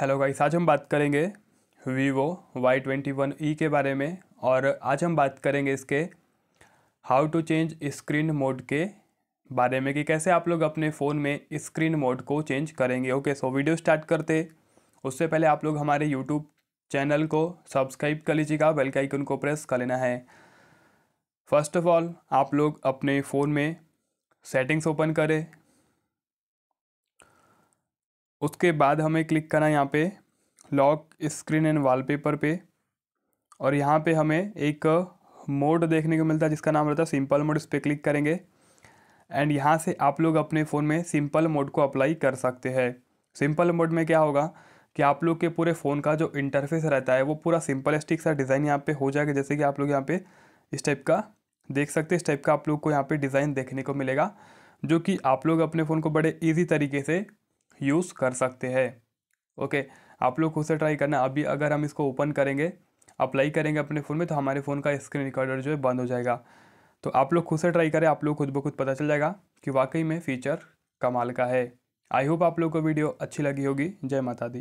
hello guys आज हम बात करेंगे Vivo Y twenty one E के बारे में और आज हम बात करेंगे इसके how to change screen mode के बारे में कि कैसे आप लोग अपने फ़ोन में स्क्रीन मोड को चेंज करेंगे ओके सो वीडियो स्टार्ट करते उससे पहले आप लोग हमारे यूट्यूब चैनल को सब्सक्राइब कर लीजिएगा बेल का आइकन को प्रेस कर लेना है फर्स्ट ऑफ ऑल आप लोग अपने फ़ोन में सेटिंग्स ओपन करें उसके बाद हमें क्लिक करना है यहाँ पे लॉक स्क्रीन एंड वॉलपेपर पे और यहाँ पे हमें एक मोड देखने को मिलता है जिसका नाम रहता है सिंपल मोड इस पर क्लिक करेंगे एंड यहाँ से आप लोग अपने फ़ोन में सिंपल मोड को अप्लाई कर सकते हैं सिंपल मोड में क्या होगा कि आप लोग के पूरे फ़ोन का जो इंटरफेस रहता है वो पूरा सिंपलिस्टिक सा डिज़ाइन यहाँ पे हो जाएगा जैसे कि आप लोग यहाँ पे इस टाइप का देख सकते हैं इस टाइप का आप लोग को यहाँ पे डिज़ाइन देखने को मिलेगा जो कि आप लोग अपने फ़ोन को बड़े इजी तरीके से यूज़ कर सकते हैं ओके आप लोग खुद से ट्राई करना अभी अगर हम इसको ओपन करेंगे अप्लाई करेंगे अपने फ़ोन में तो हमारे फ़ोन का स्क्रीन रिकॉर्डर जो है बंद हो जाएगा तो आप लोग खुद से ट्राई करें आप लोग खुद ब खुद पता चल जाएगा कि वाकई में फ़ीचर कमाल का है आई होप आप लोग को वीडियो अच्छी लगी होगी जय माता दी